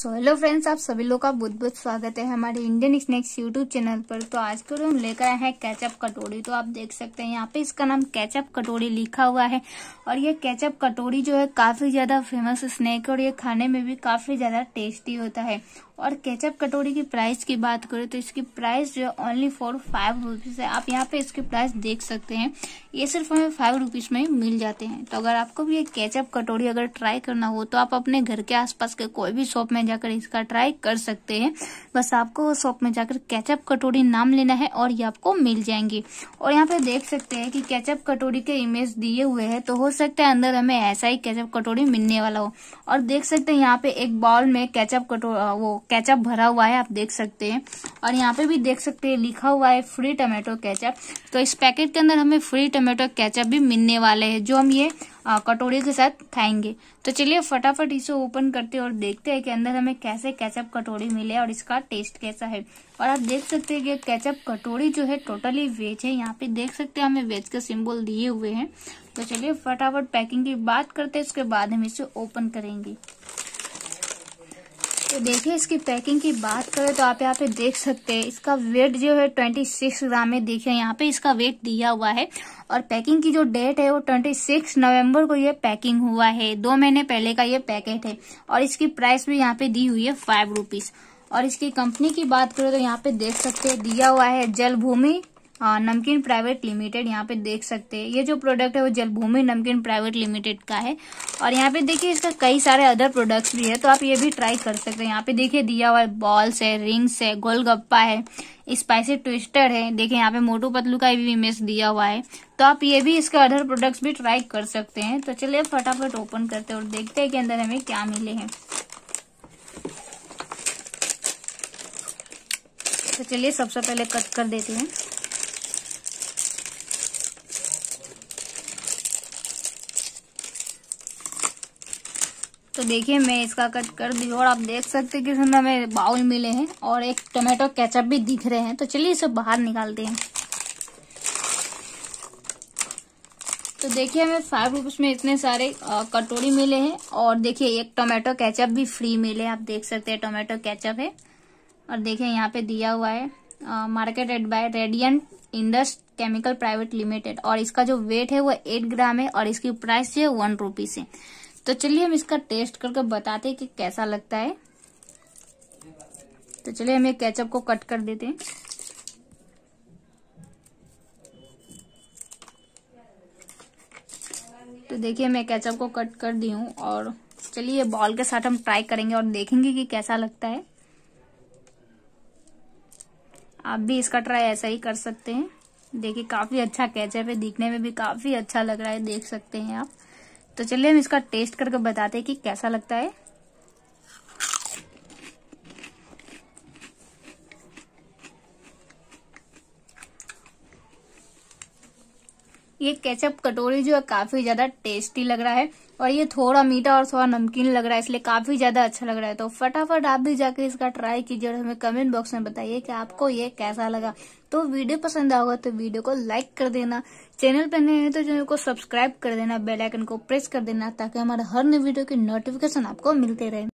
so hello friends आप सभी लोग का बहुत बहुत स्वागत है हमारे इंडियन स्नैक्स यूट्यूब चैनल पर तो आज के हम लेकर आए हैं कैचअप कटोरी तो आप देख सकते हैं यहाँ पे इसका नाम कैचअप कटोरी लिखा हुआ है और ये कैचअप कटोरी जो है काफी ज्यादा फेमस स्नैक है और ये खाने में भी काफी ज्यादा टेस्टी होता है और केचप कटोरी की प्राइस की बात करें तो इसकी प्राइस जो है ओनली फॉर फाइव रुपीज़ है आप यहाँ पे इसके प्राइस देख सकते हैं ये सिर्फ हमें फाइव रुपीज़ में मिल जाते हैं तो अगर आपको भी ये केचप कटोरी अगर ट्राई करना हो तो आप अपने घर के आसपास के कोई भी शॉप में जाकर इसका ट्राई कर सकते हैं बस आपको शॉप में जाकर केचप कटोरी नाम लेना है और ये आपको मिल जाएंगी और यहाँ पे देख सकते हैं कि केचप कटोरी के इमेज दिए हुए है तो हो सकता है अंदर हमें ऐसा ही केचप कटोरी मिलने वाला हो और देख सकते हैं यहाँ पे एक बाउल में केचप कटोरी वो केचप भरा हुआ है आप देख सकते हैं और यहाँ पे भी देख सकते हैं लिखा हुआ है फ्री टमाटो केचप तो इस पैकेट के अंदर हमें फ्री टमाटो केचप भी मिलने वाले हैं जो हम ये कटोरी के साथ खाएंगे तो चलिए फटाफट इसे ओपन करते हैं और देखते हैं कि अंदर हमें कैसे कैचअप कटोरी मिले और इसका टेस्ट कैसा है और आप देख सकते हैं कि कैचअप कटोरी जो है टोटली वेज है यहाँ पे देख सकते हैं हमें वेज के सिंबल दिए हुए हैं तो चलिए फटाफट पैकिंग की बात करते हैं उसके बाद हम इसे ओपन करेंगे तो देखिए इसकी पैकिंग की बात करें तो आप यहाँ पे देख सकते हैं इसका वेट जो है 26 ग्राम है देखिए यहाँ पे इसका वेट दिया हुआ है और पैकिंग की जो डेट है वो 26 नवंबर को ये पैकिंग हुआ है दो महीने पहले का ये पैकेट है और इसकी प्राइस भी यहाँ पे दी हुई है फाइव रुपीज़ और इसकी कंपनी की बात करें तो यहाँ पे देख सकते है दिया हुआ है जलभूमि नमकीन प्राइवेट लिमिटेड यहाँ पे देख सकते हैं ये जो प्रोडक्ट है वो जलभूमि नमकीन प्राइवेट लिमिटेड का है और यहाँ पे देखिए इसका कई सारे अदर प्रोडक्ट्स भी है तो आप ये भी ट्राई कर सकते हैं यहाँ पे देखिए दिया हुआ बॉल्स है रिंग्स है गोलगप्पा है स्पाइसी ट्विस्टर है देखिए यहाँ पे मोटू पतलू का भी इमेज दिया हुआ है तो आप ये भी इसके अदर प्रोडक्ट्स भी ट्राई कर सकते हैं तो चलिए फटाफट ओपन करते हैं और देखते हैं कि अंदर हमें क्या मिले हैं तो चलिए सबसे पहले कट कर देते हैं तो देखिए मैं इसका कट कर दी और आप देख सकते हैं कि इसमें हमें बाउल मिले हैं और एक टोमेटो केचप भी दिख रहे हैं तो चलिए इसे बाहर निकालते हैं तो देखिए हमें फाइव रुपीज में इतने सारे कटोरी मिले हैं और देखिए एक टोमेटो केचप भी फ्री मिले आप देख सकते हैं टोमेटो केचप है और देखिए यहाँ पे दिया हुआ है marketed by Radiant Indus chemical private limited और इसका जो वेट है वो एट ग्राम है और इसकी प्राइस है वन रुपीज है तो चलिए हम इसका टेस्ट करके बताते हैं कि कैसा लगता है तो चलिए हम ये केचप को कट कर देते हैं तो देखिए मैं केचप को कट कर दी हूं और चलिए बॉल के साथ हम ट्राई करेंगे और देखेंगे कि कैसा लगता है आप भी इसका ट्राई ऐसा ही कर सकते हैं देखिए काफी अच्छा कैचअप है दिखने में भी काफी अच्छा लग रहा है देख सकते हैं आप तो चलिए हम इसका टेस्ट करके बताते हैं कि कैसा लगता है ये केचप कटोरी जो है काफी ज्यादा टेस्टी लग रहा है और ये थोड़ा मीठा और थोड़ा नमकीन लग रहा है इसलिए काफी ज्यादा अच्छा लग रहा है तो फटाफट आप भी जाके इसका ट्राई कीजिए और हमें कमेंट बॉक्स में बताइए कि आपको ये कैसा लगा तो वीडियो पसंद आएगा तो वीडियो को लाइक कर देना चैनल पर नए हैं तो चैनल को सब्सक्राइब कर देना बेलाइकन को प्रेस कर देना ताकि हमारे हर नई वीडियो की नोटिफिकेशन आपको मिलते रहे